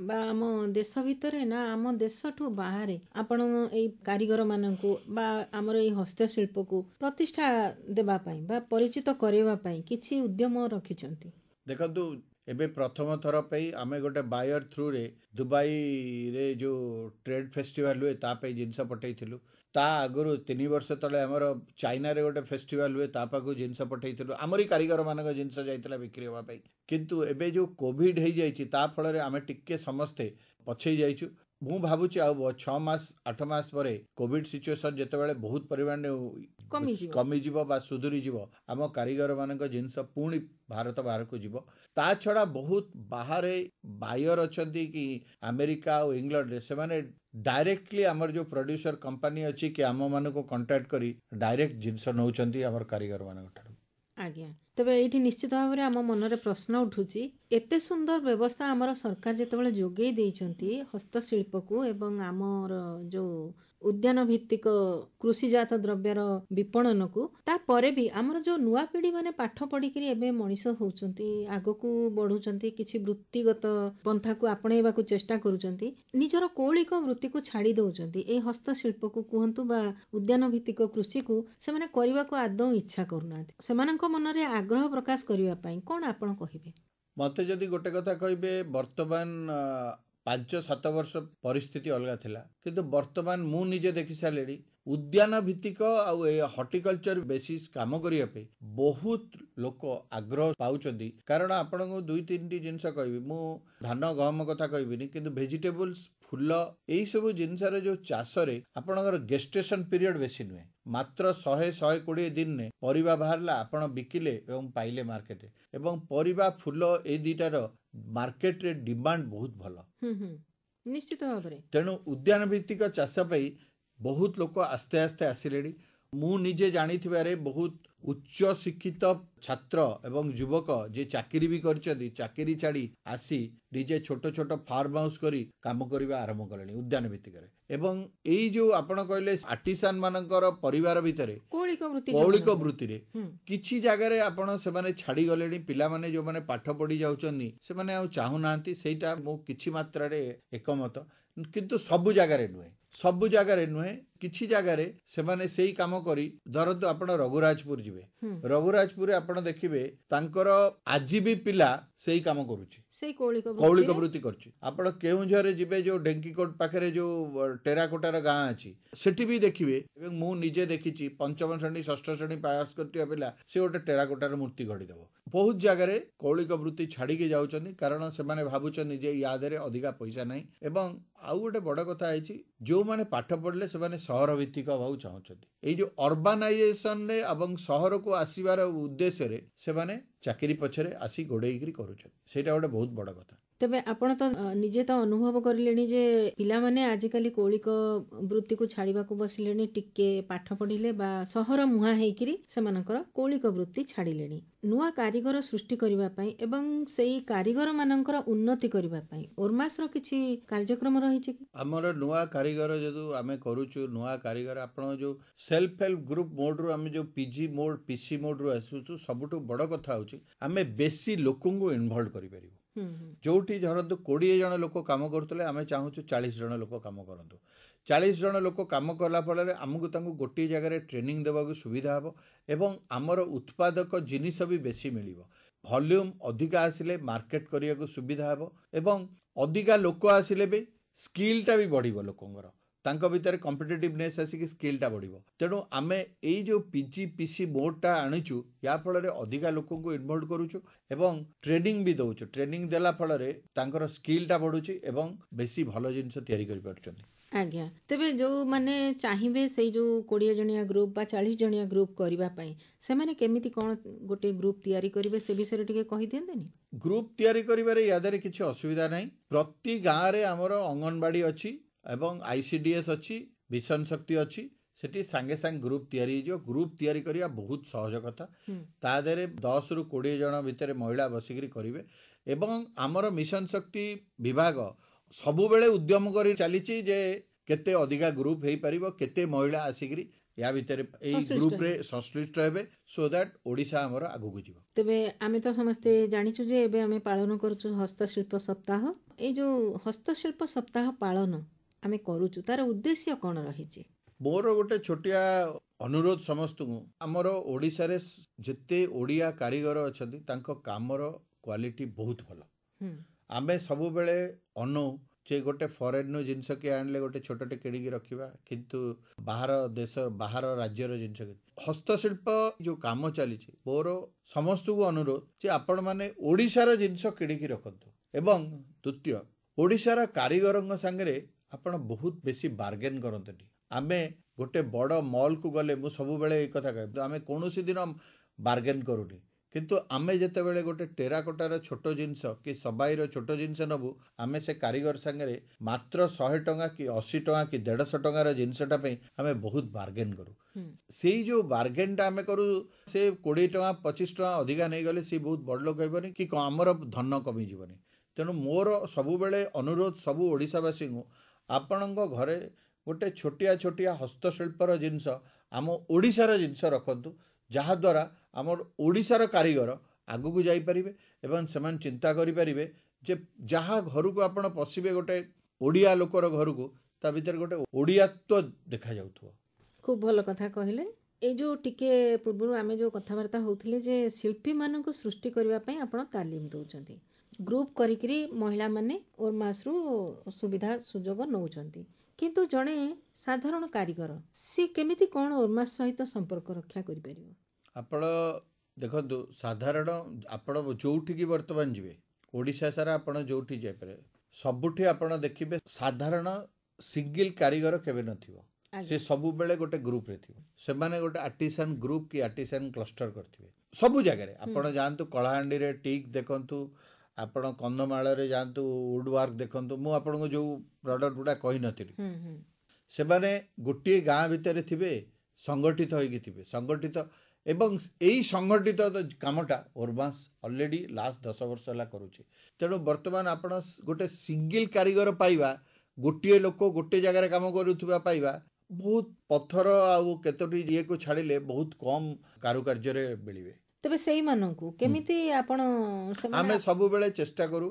ବା ଆମ ଦେଶ ଭିତରେ ନା ଆମ ଦେଶଠୁ ବାହାରେ ଆପଣ ଏଇ କାରିଗରମାନଙ୍କୁ ବା ଆମର ଏଇ ହସ୍ତଶିଳ୍ପକୁ ପ୍ରତିଷ୍ଠା ଦେବା ପାଇଁ ବା ପରିଚିତ କରାଇବା ପାଇଁ କିଛି ଉଦ୍ୟମ ରଖିଛନ୍ତି
ଦେଖନ୍ତୁ ଏବେ ପ୍ରଥମ ଥର ପାଇଁ ଆମେ ଗୋଟେ ବାୟର୍ ଥ୍ରୁରେ ଦୁବାଇରେ ଯେଉଁ ଟ୍ରେଡ୍ ଫେଷ୍ଟିଭାଲ୍ ହୁଏ ତା ପାଇଁ ଜିନିଷ ପଠାଇଥିଲୁ ତା ଆଗରୁ ତିନି ବର୍ଷ ତଳେ ଆମର ଚାଇନାରେ ଗୋଟେ ଫେଷ୍ଟିଭାଲ୍ ହୁଏ ତା ପାଖକୁ ଜିନିଷ ପଠାଇଥିଲୁ ଆମରି କାରିଗରମାନଙ୍କ ଜିନିଷ ଯାଇଥିଲା ବିକ୍ରି ହେବା ପାଇଁ କିନ୍ତୁ ଏବେ ଯେଉଁ କୋଭିଡ୍ ହେଇଯାଇଛି ତା ଫଳରେ ଆମେ ଟିକେ ସମସ୍ତେ ପଛେଇ ଯାଇଛୁ ମୁଁ ଭାବୁଛି ଆଉ ଛଅ ମାସ ଆଠ ମାସ ପରେ କୋଭିଡ୍ ସିଚୁଏସନ୍ ଯେତେବେଳେ ବହୁତ ପରିମାଣରେ କମିଯିବ ବା ସୁଧୁରିଯିବ ଆମ କାରିଗରମାନଙ୍କ ଜିନିଷ ପୁଣି ଭାରତ ବାହାରକୁ ଯିବ ତା ଛଡ଼ା ବହୁତ ବାହାରେ ବାୟର ଅଛନ୍ତି କି ଆମେରିକା ଆଉ ଇଂଲଣ୍ଡରେ ସେମାନେ ଡାଇରେକ୍ଟଲି ଆମର ଯେଉଁ ପ୍ରଡ୍ୟୁସର କମ୍ପାନୀ ଅଛି କି ଆମମାନଙ୍କୁ କଣ୍ଟାକ୍ଟ କରି ଡାଇରେକ୍ଟ ଜିନିଷ ନେଉଛନ୍ତି ଆମର କାରିଗର ମାନଙ୍କ ଠାରୁ
ଆଜ୍ଞା ତେବେ ଏଇଠି ନିଶ୍ଚିତ ଭାବରେ ଆମ ମନରେ ପ୍ରଶ୍ନ ଉଠୁଛି ଏତେ ସୁନ୍ଦର ବ୍ୟବସ୍ଥା ଆମର ସରକାର ଯେତେବେଳେ ଯୋଗାଇ ଦେଇଛନ୍ତି ହସ୍ତଶିଳ୍ପକୁ ଏବଂ ଆମର ଯେଉଁ ଉଦ୍ୟାନ ଭିତ୍ତିକ କୃଷିଜାତ ଦ୍ରବ୍ୟର ବିପଣନକୁ ତାପରେ ବି ଆମର ଯେଉଁ ନୂଆ ପିଢ଼ି ମାନେ ପାଠ ପଢ଼ିକିରି ଏବେ ମଣିଷ ହେଉଛନ୍ତି ଆଗକୁ ବଢ଼ୁଛନ୍ତି କିଛି ବୃତ୍ତିଗତ ପନ୍ଥାକୁ ଆପଣେଇବାକୁ ଚେଷ୍ଟା କରୁଛନ୍ତି ନିଜର କୌଳିକ ବୃତ୍ତିକୁ ଛାଡ଼ି ଦେଉଛନ୍ତି ଏହି ହସ୍ତଶିଳ୍ପକୁ କୁହନ୍ତୁ ବା ଉଦ୍ୟାନ ଭିତ୍ତିକ କୃଷିକୁ ସେମାନେ କରିବାକୁ ଆଦୌ ଇଚ୍ଛା କରୁନାହାନ୍ତି ସେମାନଙ୍କ ମନରେ ଆଗ୍ରହ ପ୍ରକାଶ କରିବା ପାଇଁ କ'ଣ ଆପଣ କହିବେ
ମୋତେ ଯଦି ଗୋଟେ କଥା କହିବେ ବର୍ତ୍ତମାନ ପାଞ୍ଚ ସାତ ବର୍ଷ ପରିସ୍ଥିତି ଅଲଗା ଥିଲା କିନ୍ତୁ ବର୍ତ୍ତମାନ ମୁଁ ନିଜେ ଦେଖିସାରିଲିଣି ଉଦ୍ୟାନ ଭିତ୍ତିକ ଆଉ ଏ ହର୍ଟିକଲଚର ବେସିସ୍ କାମ କରିବା ପାଇଁ ବହୁତ ଲୋକ ଆଗ୍ରହ ପାଉଛନ୍ତି କାରଣ ଆପଣଙ୍କୁ ଦୁଇ ତିନିଟି ଜିନିଷ କହିବି ମୁଁ ଧାନ ଗହମ କଥା କହିବିନି କିନ୍ତୁ ଭେଜିଟେବୁଲ୍ସ ଫୁଲ ଏଇସବୁ ଜିନିଷର ଯେଉଁ ଚାଷରେ ଆପଣଙ୍କର ଗେଷ୍ଟେସନ୍ ପିରିୟଡ଼ ବେଶୀ ନୁହେଁ ମାତ୍ର ଶହେ ଶହେ କୋଡ଼ିଏ ଦିନରେ ପରିବା ବାହାରିଲା ଆପଣ ବିକିଲେ ଏବଂ ପାଇଲେ ମାର୍କେଟ୍ ଏବଂ ପରିବା ଫୁଲ ଏଇ ଦୁଇଟାର ମାର୍କେଟରେ ଡିମାଣ୍ଡ ବହୁତ ଭଲ
ନିଶ୍ଚିତ ଭାବରେ
ତେଣୁ ଉଦ୍ୟାନ ଭିତ୍ତିକ ଚାଷ ପାଇଁ ବହୁତ ଲୋକ ଆସ୍ତେ ଆସ୍ତେ ଆସିଲେଣି ମୁଁ ନିଜେ ଜାଣିଥିବାରେ ବହୁତ ଉଚ୍ଚ ଶିକ୍ଷିତ ଛାତ୍ର ଏବଂ ଯୁବକ ଯିଏ ଚାକିରି ବି କରିଛନ୍ତି ଚାକିରି ଛାଡ଼ି ଆସି ନିଜେ ଛୋଟ ଛୋଟ ଫାର୍ମ ହାଉସ୍ କରି କାମ କରିବା ଆରମ୍ଭ କଲେଣି ଉଦ୍ୟାନ ଭିତ୍ତିକରେ ଏବଂ ଏଇ ଯୋଉ ଆପଣ କହିଲେ ଆର୍ଟିସାନ ମାନଙ୍କର ପରିବାର ଭିତରେ
କୌଳିକ
ବୃତ୍ତିରେ କିଛି ଜାଗାରେ ଆପଣ ସେମାନେ ଛାଡ଼ିଗଲେଣି ପିଲାମାନେ ଯେଉଁମାନେ ପାଠ ପଢି ଯାଉଛନ୍ତି ସେମାନେ ଆଉ ଚାହୁଁନାହାନ୍ତି ସେଇଟା ମୁଁ କିଛି ମାତ୍ରାରେ ଏକମତ କିନ୍ତୁ ସବୁ ଜାଗାରେ ନୁହେଁ ସବୁ ଜାଗାରେ ନୁହେଁ କିଛି ଜାଗାରେ ସେମାନେ ସେଇ କାମ କରି ଧରନ୍ତୁ ଆପଣ ରଘୁରାଜପୁର ଯିବେ ରଘୁରାଜପୁରରେ ଆପଣ ଦେଖିବେ ତାଙ୍କର ଆଜି ବି ପିଲା ସେଇ କାମ କରୁଛି
ସେଇ କୌଳିକ ବୃତ୍ତି
କରୁଛି ଆପଣ କେଉଁଝରରେ ଯିବେ ଯେଉଁ ଢେଙ୍କିକୋଟ ପାଖରେ ଯେଉଁ ଟେରାକୋଟାର ଗାଁ ଅଛି ସେଠି ବି ଦେଖିବେ ଏବଂ ମୁଁ ନିଜେ ଦେଖିଛି ପଞ୍ଚମ ଶ୍ରେଣୀ ଷଷ୍ଠ ଶ୍ରେଣୀ ପାସ୍ କରିଥିବା ପିଲା ସେ ଗୋଟେ ଟେରାକୋଟାର ମୂର୍ତ୍ତି ଗଢ଼ିଦେବ ବହୁତ ଜାଗାରେ କୌଳିକ ବୃତ୍ତି ଛାଡ଼ିକି ଯାଉଛନ୍ତି କାରଣ ସେମାନେ ଭାବୁଛନ୍ତି ଯେ ୟା ଦେହରେ ଅଧିକା ପଇସା ନାହିଁ ଏବଂ ଆଉ ଗୋଟେ ବଡ଼ କଥା ହେଇଛି ଯେଉଁମାନେ ପାଠ ପଢ଼ିଲେ ସେମାନେ ସହର ଭିତ୍ତିକ ହେବାକୁ ଚାହୁଁଛନ୍ତି ଏଇ ଯେଉଁ ଅର୍ବାନାଇଜେସନରେ ଏବଂ ସହରକୁ ଆସିବାର ଉଦ୍ଦେଶ୍ୟରେ ସେମାନେ ଚାକିରି ପଛରେ ଆସି ଗୋଡ଼େଇକିରି କରୁଛନ୍ତି ସେଇଟା ଗୋଟେ ବହୁତ ବଡ଼ କଥା
ତେବେ ଆପଣ ତ ନିଜେ ତ ଅନୁଭବ କରିଲେଣି ଯେ ପିଲାମାନେ ଆଜିକାଲି କୌଳିକ ବୃତ୍ତିକୁ ଛାଡ଼ିବାକୁ ବସିଲେଣି ଟିକେ ପାଠ ପଢ଼ିଲେ ବା ସହର ମୁହାଁ ହେଇକିରି ସେମାନଙ୍କର କୌଳିକ ବୃତ୍ତି ଛାଡ଼ିଲେଣି ନୂଆ କାରିଗର ସୃଷ୍ଟି କରିବା ପାଇଁ ଏବଂ ସେଇ କାରିଗରମାନଙ୍କର ଉନ୍ନତି କରିବା ପାଇଁ ଓର୍ମାସର କିଛି କାର୍ଯ୍ୟକ୍ରମ ରହିଛି କି
ଆମର ନୂଆ କାରିଗର ଯଦି ଆମେ କରୁଛୁ ନୂଆ କାରିଗର ଆପଣ ଯେଉଁ ସେଲ୍ଫ ହେଲ୍ପ ଗ୍ରୁପ୍ ମୋଡ଼ରୁ ଆମେ ଯେଉଁ ପିଜି ମୋଡ଼ ପିସି ମୋଡ଼ରୁ ଆସୁଛୁ ସବୁଠୁ ବଡ଼ କଥା ହେଉଛି ଆମେ ବେଶୀ ଲୋକଙ୍କୁ ଇନଭଲ୍ଭ କରିପାରିବୁ ଯେଉଁଠି ଧରନ୍ତୁ କୋଡ଼ିଏ ଜଣ ଲୋକ କାମ କରୁଥିଲେ ଆମେ ଚାହୁଁଛୁ ଚାଳିଶ ଜଣ ଲୋକ କାମ କରନ୍ତୁ ଚାଳିଶ ଜଣ ଲୋକ କାମ କଲା ଫଳରେ ଆମକୁ ତାଙ୍କୁ ଗୋଟିଏ ଜାଗାରେ ଟ୍ରେନିଂ ଦେବାକୁ ସୁବିଧା ହେବ ଏବଂ ଆମର ଉତ୍ପାଦକ ଜିନିଷ ବି ବେଶୀ ମିଳିବ ଭଲ୍ୟୁମ୍ ଅଧିକା ଆସିଲେ ମାର୍କେଟ କରିବାକୁ ସୁବିଧା ହେବ ଏବଂ ଅଧିକା ଲୋକ ଆସିଲେ ବି ସ୍କିଲ୍ଟା ବି ବଢ଼ିବ ଲୋକଙ୍କର ତାଙ୍କ ଭିତରେ କମ୍ପିଟେଟିଭନେସ୍ ଆସିକି ସ୍କିଲ୍ଟା ବଢ଼ିବ ତେଣୁ ଆମେ ଏଇ ଯେଉଁ ପି ଜି ପି ସି ମୋଡ଼ଟା ଆଣିଛୁ ୟା ଫଳରେ ଅଧିକା ଲୋକଙ୍କୁ ଇନଭଲ୍ଭ କରୁଛୁ ଏବଂ ଟ୍ରେନିଂ ବି ଦେଉଛୁ ଟ୍ରେନିଂ ଦେଲା ଫଳରେ ତାଙ୍କର ସ୍କିଲ୍ଟା ବଢ଼ୁଛି ଏବଂ ବେଶୀ ଭଲ ଜିନିଷ ତିଆରି କରିପାରୁଛନ୍ତି
ଆଜ୍ଞା ତେବେ ଯେଉଁମାନେ ଚାହିଁବେ ସେଇ ଯେଉଁ କୋଡ଼ିଏ ଜଣିଆ ଗ୍ରୁପ୍ ବା ଚାଳିଶ ଜଣିଆ ଗ୍ରୁପ୍ କରିବା ପାଇଁ ସେମାନେ କେମିତି କ'ଣ ଗୋଟିଏ ଗ୍ରୁପ୍ ତିଆରି କରିବେ ସେ ବିଷୟରେ ଟିକେ କହିଦିଅନ୍ତେନି
ଗ୍ରୁପ୍ ତିଆରି କରିବାରେ ୟା କିଛି ଅସୁବିଧା ନାହିଁ ପ୍ରତି ଗାଁରେ ଆମର ଅଙ୍ଗନବାଡ଼ି ଅଛି ଏବଂ ଆଇ ସି ଡି ଏସ୍ ଅଛି ମିଶନ ଶକ୍ତି ଅଛି ସେଠି ସାଙ୍ଗେ ସାଙ୍ଗେ ଗ୍ରୁପ୍ ତିଆରି ହେଇଯିବ ଗ୍ରୁପ୍ ତିଆରି କରିବା ବହୁତ ସହଜ କଥା ତା ଦେହରେ ଦଶରୁ କୋଡ଼ିଏ ଜଣ ଭିତରେ ମହିଳା ବସିକିରି କରିବେ ଏବଂ ଆମର ମିଶନ ଶକ୍ତି ବିଭାଗ ସବୁବେଳେ ଉଦ୍ୟମ କରି ଚାଲିଛି ଯେ କେତେ ଅଧିକା ଗ୍ରୁପ୍ ହେଇପାରିବ କେତେ ମହିଳା ଆସିକିରି ୟା ଭିତରେ ଏଇ ଗ୍ରୁପ୍ରେ ସଂଶ୍ଳିଷ୍ଟ ହେବେ ସୋ ଦ୍ୟାଟ୍ ଓଡ଼ିଶା ଆମର ଆଗକୁ ଯିବ
ତେବେ ଆମେ ତ ସମସ୍ତେ ଜାଣିଛୁ ଯେ ଏବେ ଆମେ ପାଳନ କରୁଛୁ ହସ୍ତଶିଳ୍ପ ସପ୍ତାହ ଏଇ ଯେଉଁ ହସ୍ତଶିଳ୍ପ ସପ୍ତାହ ପାଳନ ଆମେ କରୁଛୁ ତାର ଉଦ୍ଦେଶ୍ୟ କ'ଣ
ରହିଛି ମୋର ଗୋଟେ ଛୋଟିଆ ଅନୁରୋଧ ସମସ୍ତଙ୍କୁ ଆମର ଓଡ଼ିଶାରେ ଯେତେ ଓଡ଼ିଆ କାରିଗର ଅଛନ୍ତି ତାଙ୍କ କାମର କ୍ୱାଲିଟି ବହୁତ ଭଲ ଆମେ ସବୁବେଳେ ଅନଉ ଯେ ଗୋଟେ ଫରେନ୍ରୁ ଜିନିଷ କିଏ ଆଣିଲେ ଗୋଟେ ଛୋଟଟେ କିଣିକି ରଖିବା କିନ୍ତୁ ବାହାର ଦେଶ ବାହାର ରାଜ୍ୟର ଜିନିଷ କିଣି ହସ୍ତଶିଳ୍ପ ଯେଉଁ କାମ ଚାଲିଛି ମୋର ସମସ୍ତଙ୍କୁ ଅନୁରୋଧ ଯେ ଆପଣମାନେ ଓଡ଼ିଶାର ଜିନିଷ କିଣିକି ରଖନ୍ତୁ ଏବଂ ଦ୍ୱିତୀୟ ଓଡ଼ିଶାର କାରିଗରଙ୍କ ସାଙ୍ଗରେ ଆପଣ ବହୁତ ବେଶୀ ବାର୍ଗେନ୍ କରନ୍ତନି ଆମେ ଗୋଟେ ବଡ଼ ମଲ୍କୁ ଗଲେ ମୁଁ ସବୁବେଳେ ଏଇ କଥା କହେ ଆମେ କୌଣସି ଦିନ ବାର୍ଗେନ୍ କରୁନି କିନ୍ତୁ ଆମେ ଯେତେବେଳେ ଗୋଟେ ଟେରାକୋଟାର ଛୋଟ ଜିନିଷ କି ସବାଇର ଛୋଟ ଜିନିଷ ନେବୁ ଆମେ ସେ କାରିଗର ସାଙ୍ଗରେ ମାତ୍ର ଶହେ ଟଙ୍କା କି ଅଶୀ ଟଙ୍କା କି ଦେଢ଼ଶହ ଟଙ୍କାର ଜିନିଷଟା ପାଇଁ ଆମେ ବହୁତ ବାର୍ଗେନ୍ କରୁ ସେଇ ଯେଉଁ ବାର୍ଗେନ୍ଟା ଆମେ କରୁ ସେ କୋଡ଼ିଏ ଟଙ୍କା ପଚିଶ ଟଙ୍କା ଅଧିକା ନେଇଗଲେ ସେ ବହୁତ ବଡ଼ ଲୋକ ହେବନି କି ଆମର ଧନ କମିଯିବନି ତେଣୁ ମୋର ସବୁବେଳେ ଅନୁରୋଧ ସବୁ ଓଡ଼ିଶାବାସୀଙ୍କୁ ଆପଣଙ୍କ ଘରେ ଗୋଟେ ଛୋଟିଆ ଛୋଟିଆ ହସ୍ତଶିଳ୍ପର ଜିନିଷ ଆମ ଓଡ଼ିଶାର ଜିନିଷ ରଖନ୍ତୁ ଯାହାଦ୍ୱାରା ଆମର ଓଡ଼ିଶାର କାରିଗର ଆଗକୁ ଯାଇପାରିବେ ଏବଂ ସେମାନେ ଚିନ୍ତା କରିପାରିବେ ଯେ ଯାହା ଘରକୁ ଆପଣ ପଶିବେ ଗୋଟେ ଓଡ଼ିଆ ଲୋକର ଘରକୁ ତା ଭିତରେ ଗୋଟେ ଓଡ଼ିଆତ୍ଵ ଦେଖାଯାଉଥିବ
ଖୁବ୍ ଭଲ କଥା କହିଲେ ଏଇ ଯେଉଁ ଟିକେ ପୂର୍ବରୁ ଆମେ ଯେଉଁ କଥାବାର୍ତ୍ତା ହେଉଥିଲେ ଯେ ଶିଳ୍ପୀମାନଙ୍କୁ ସୃଷ୍ଟି କରିବା ପାଇଁ ଆପଣ ତାଲିମ ଦେଉଛନ୍ତି ଗ୍ରୁପ୍ କରିକିରି ମହିଳାମାନେ ଓରମାସରୁ ସୁବିଧା ସୁଯୋଗ ନେଉଛନ୍ତି କିନ୍ତୁ ଜଣେ ସାଧାରଣ କାରିଗର ସେ କେମିତି କ'ଣ ଓରମାସ ସହିତ ସମ୍ପର୍କ ରକ୍ଷା କରିପାରିବ
ଆପଣ ଦେଖନ୍ତୁ ସାଧାରଣ ଆପଣ ଯେଉଁଠିକି ବର୍ତ୍ତମାନ ଯିବେ ଓଡ଼ିଶା ସାରା ଆପଣ ଯେଉଁଠି ଯାଇପାରିବେ ସବୁଠି ଆପଣ ଦେଖିବେ ସାଧାରଣ ସିଙ୍ଗିଲ୍ କାରିଗର କେବେ ନଥିବ ସେ ସବୁବେଳେ ଗୋଟେ ଗ୍ରୁପ୍ରେ ଥିବ ସେମାନେ ଗୋଟେ ଆର୍ଟିସାନ୍ ଗ୍ରୁପ୍ କି ଆର୍ଟିସାନ୍ କ୍ଲଷ୍ଟର୍ କରିଥିବେ ସବୁ ଜାଗାରେ ଆପଣ ଯାଆନ୍ତୁ କଳାହାଣ୍ଡିରେ ଟିକ୍ ଦେଖନ୍ତୁ ଆପଣ କନ୍ଧମାଳରେ ଯାଆନ୍ତୁ ଉଡ଼ୱାର୍କ ଦେଖନ୍ତୁ ମୁଁ ଆପଣଙ୍କୁ ଯେଉଁ ପ୍ରଡ଼କ୍ଟ ଗୁଡ଼ା କହିନଥିଲି ସେମାନେ ଗୋଟିଏ ଗାଁ ଭିତରେ ଥିବେ ସଂଗଠିତ ହୋଇକି ଥିବେ ସଂଗଠିତ ଏବଂ ଏଇ ସଂଗଠିତ କାମଟା ଓର୍ବାନ୍ସ ଅଲରେଡ଼ି ଲାଷ୍ଟ ଦଶ ବର୍ଷ ହେଲା କରୁଛି ତେଣୁ ବର୍ତ୍ତମାନ ଆପଣ ଗୋଟେ ସିଙ୍ଗିଲ୍ କାରିଗର ପାଇବା ଗୋଟିଏ ଲୋକ ଗୋଟିଏ ଜାଗାରେ କାମ କରୁଥିବା ପାଇବା ବହୁତ ପଥର ଆଉ କେତୋଟି ଇଏକୁ ଛାଡ଼ିଲେ ବହୁତ କମ୍ କାରୁକାର୍ଯ୍ୟରେ ମିଳିବେ
ତେବେ ସେଇମାନଙ୍କୁ କେମିତି ଆପଣ ଆମେ
ସବୁବେଳେ ଚେଷ୍ଟା କରୁ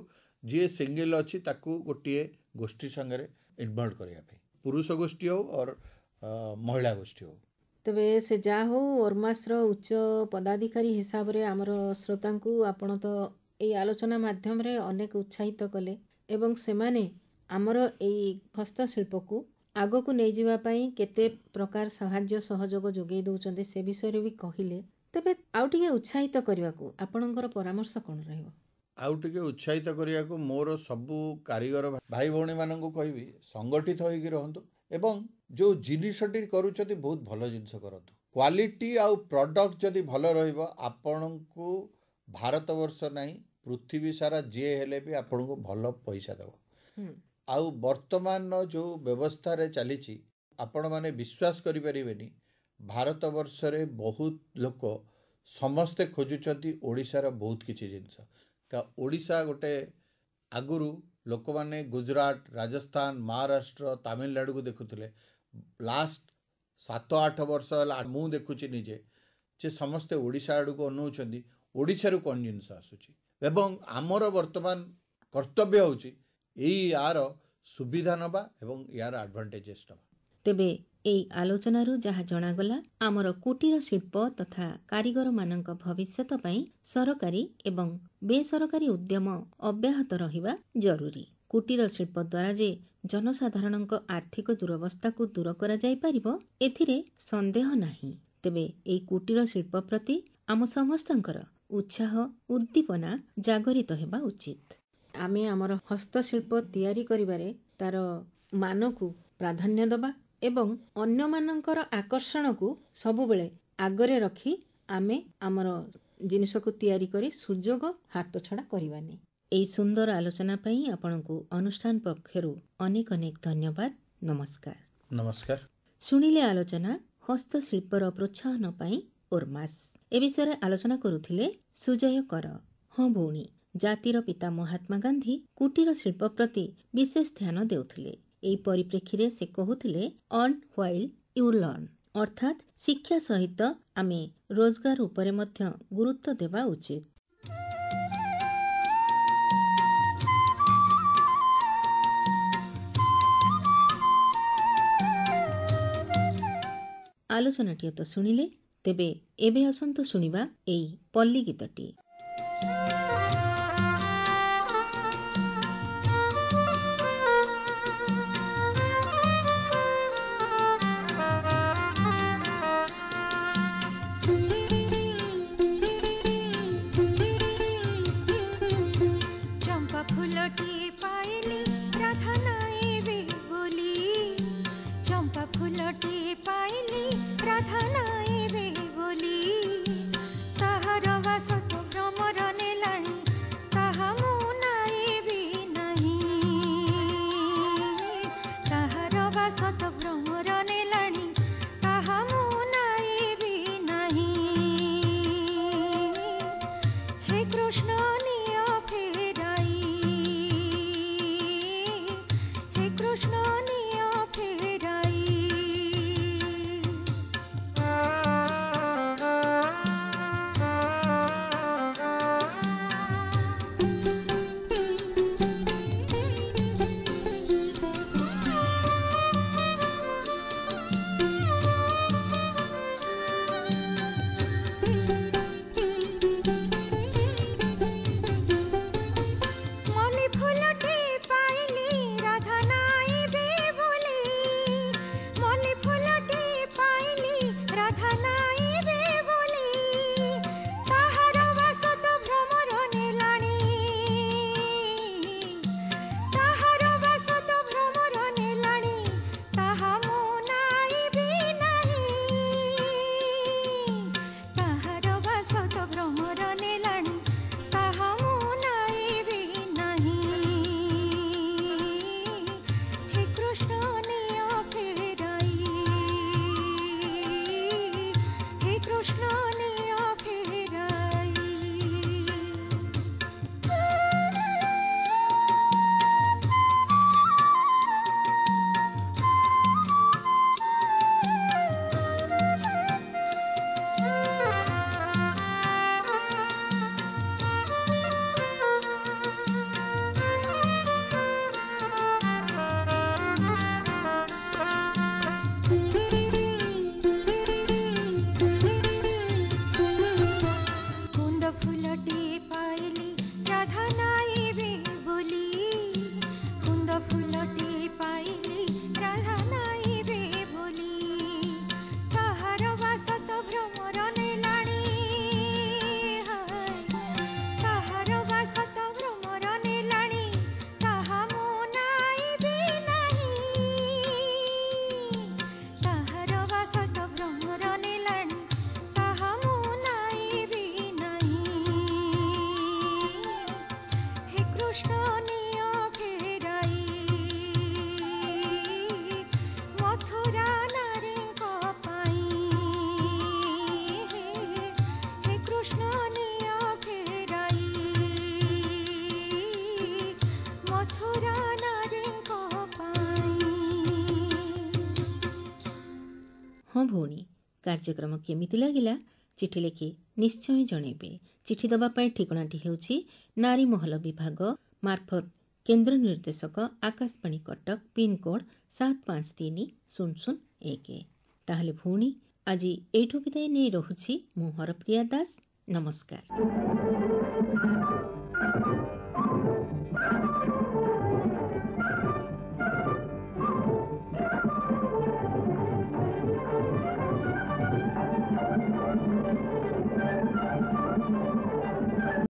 ଯିଏ ସିଙ୍ଗିଲ ଅଛି ତାକୁ ଗୋଟିଏ ଗୋଷ୍ଠୀ ସାଙ୍ଗରେ ଇନଭଲ୍ଭ କରିବା ପାଇଁ ପୁରୁଷ ଗୋଷ୍ଠୀ ହେଉ ଅର୍ ମହିଳା ଗୋଷ୍ଠୀ ହଉ
ତେବେ ସେ ଯାହା ହଉ ଓର୍ମାସର ଉଚ୍ଚ ପଦାଧିକାରୀ ହିସାବରେ ଆମର ଶ୍ରୋତାଙ୍କୁ ଆପଣ ତ ଏଇ ଆଲୋଚନା ମାଧ୍ୟମରେ ଅନେକ ଉତ୍ସାହିତ କଲେ ଏବଂ ସେମାନେ ଆମର ଏଇ ହସ୍ତଶିଳ୍ପକୁ ଆଗକୁ ନେଇଯିବା ପାଇଁ କେତେ ପ୍ରକାର ସାହାଯ୍ୟ ସହଯୋଗ ଯୋଗାଇ ଦେଉଛନ୍ତି ସେ ବିଷୟରେ ବି କହିଲେ ତେବେ ଆଉ ଟିକେ ଉତ୍ସାହିତ କରିବାକୁ ଆପଣଙ୍କର ପରାମର୍ଶ କ'ଣ ରହିବ
ଆଉ ଟିକେ ଉତ୍ସାହିତ କରିବାକୁ ମୋର ସବୁ କାରିଗର ଭାଇ ଭଉଣୀମାନଙ୍କୁ କହିବି ସଂଗଠିତ ହୋଇକି ରହନ୍ତୁ ଏବଂ ଯେଉଁ ଜିନିଷଟି କରୁଛନ୍ତି ବହୁତ ଭଲ ଜିନିଷ କରନ୍ତୁ କ୍ୱାଲିଟି ଆଉ ପ୍ରଡ଼କ୍ଟ ଯଦି ଭଲ ରହିବ ଆପଣଙ୍କୁ ଭାରତବର୍ଷ ନାହିଁ ପୃଥିବୀ ସାରା ଯିଏ ହେଲେ ବି ଆପଣଙ୍କୁ ଭଲ ପଇସା ଦେବ ଆଉ ବର୍ତ୍ତମାନର ଯେଉଁ ବ୍ୟବସ୍ଥାରେ ଚାଲିଛି ଆପଣମାନେ ବିଶ୍ୱାସ କରିପାରିବେନି ଭାରତବର୍ଷରେ ବହୁତ ଲୋକ ସମସ୍ତେ ଖୋଜୁଛନ୍ତି ଓଡ଼ିଶାର ବହୁତ କିଛି ଜିନିଷ କାରଣ ଓଡ଼ିଶା ଗୋଟେ ଆଗରୁ ଲୋକମାନେ ଗୁଜୁରାଟ ରାଜସ୍ଥାନ ମହାରାଷ୍ଟ୍ର ତାମିଲନାଡ଼ୁକୁ ଦେଖୁଥିଲେ ଲାଷ୍ଟ ସାତ ଆଠ ବର୍ଷ ହେଲା ମୁଁ ଦେଖୁଛି ନିଜେ ଯେ ସମସ୍ତେ ଓଡ଼ିଶା ଆଡ଼କୁ ଅନଉଛନ୍ତି ଓଡ଼ିଶାରୁ କ'ଣ ଜିନିଷ ଆସୁଛି ଏବଂ ଆମର ବର୍ତ୍ତମାନ କର୍ତ୍ତବ୍ୟ ହେଉଛି ଏଇ ଏହାର ସୁବିଧା ନେବା ଏବଂ ଏହାର ଆଡ଼ଭାଣ୍ଟେଜେସ୍ ନେବା
ତେବେ ଏହି ଆଲୋଚନାରୁ ଯାହା ଜଣାଗଲା ଆମର କୁଟୀର ଶିଳ୍ପ ତଥା କାରିଗରମାନଙ୍କ ଭବିଷ୍ୟତ ପାଇଁ ସରକାରୀ ଏବଂ ବେସରକାରୀ ଉଦ୍ୟମ ଅବ୍ୟାହତ ରହିବା ଜରୁରୀ କୁଟୀର ଶିଳ୍ପ ଦ୍ୱାରା ଯେ ଜନସାଧାରଣଙ୍କ ଆର୍ଥିକ ଦୁରବସ୍ଥାକୁ ଦୂର କରାଯାଇପାରିବ ଏଥିରେ ସନ୍ଦେହ ନାହିଁ ତେବେ ଏହି କୁଟୀର ଶିଳ୍ପ ପ୍ରତି ଆମ ସମସ୍ତଙ୍କର ଉତ୍ସାହ ଉଦ୍ଦୀପନା ଜାଗରିତ ହେବା ଉଚିତ ଆମେ ଆମର ହସ୍ତଶିଳ୍ପ ତିଆରି କରିବାରେ ତାର ମାନକୁ ପ୍ରାଧାନ୍ୟ ଦେବା ଏବଂ ଅନ୍ୟମାନଙ୍କର ଆକର୍ଷଣକୁ ସବୁବେଳେ ଆଗରେ ରଖି ଆମେ ଆମର ଜିନିଷକୁ ତିଆରି କରି ସୁଯୋଗ ହାତ ଛଡ଼ା କରିବାନି ଏହି ସୁନ୍ଦର ଆଲୋଚନା ପାଇଁ ଆପଣଙ୍କୁ ଅନୁଷ୍ଠାନ ପକ୍ଷରୁ ଅନେକ ଅନେକ ଧନ୍ୟବାଦ ନମସ୍କାର ନମସ୍କାର ଶୁଣିଲେ ଆଲୋଚନା ହସ୍ତଶିଳ୍ପର ପ୍ରୋତ୍ସାହନ ପାଇଁ ଓର୍ମାସ ଏ ବିଷୟରେ ଆଲୋଚନା କରୁଥିଲେ ସୁଜୟ କର ହଁ ଭଉଣୀ ଜାତିର ପିତା ମହାତ୍ମା ଗାନ୍ଧୀ କୁଟୀର ଶିଳ୍ପ ପ୍ରତି ବିଶେଷ ଧ୍ୟାନ ଦେଉଥିଲେ ଏହି ପରିପ୍ରେକ୍ଷୀରେ ସେ କହୁଥିଲେ ଅନ୍ ହ୍ୱାଇଲ୍ ୟୁ ଲର୍ଣ୍ଣ ଅର୍ଥାତ୍ ଶିକ୍ଷା ସହିତ ଆମେ ରୋଜଗାର ଉପରେ ମଧ୍ୟ ଗୁରୁତ୍ୱ ଦେବା ଉଚିତ ଆଲୋଚନାଟିଏ ତ ଶୁଣିଲେ ତେବେ ଏବେ ଆସନ୍ତୁ ଶୁଣିବା ଏହି ପଲ୍ଲୀ ଗୀତଟିଏ କାର୍ଯ୍ୟକ୍ରମ କେମିତି ଲାଗିଲା ଚିଠି ଲେଖି ନିଶ୍ଚୟ ଜଣେଇବେ ଚିଠି ଦେବା ପାଇଁ ଠିକଣାଟି ହେଉଛି ନାରୀ ମହଲ ବିଭାଗ ମାର୍ଫତ କେନ୍ଦ୍ର ନିର୍ଦ୍ଦେଶକ ଆକାଶବାଣୀ କଟକ ପିନ୍କୋଡ଼୍ ସାତ ପାଞ୍ଚ ତିନି ଶୂନ ଶୂନ ଏକ ତାହେଲେ ଭଉଣୀ ଆଜି ଏଇଠୁ ବିଦାୟ ନେଇ ରହୁଛି ମୁଁ ହରପ୍ରିୟା ଦାସ ନମସ୍କାର Thank you.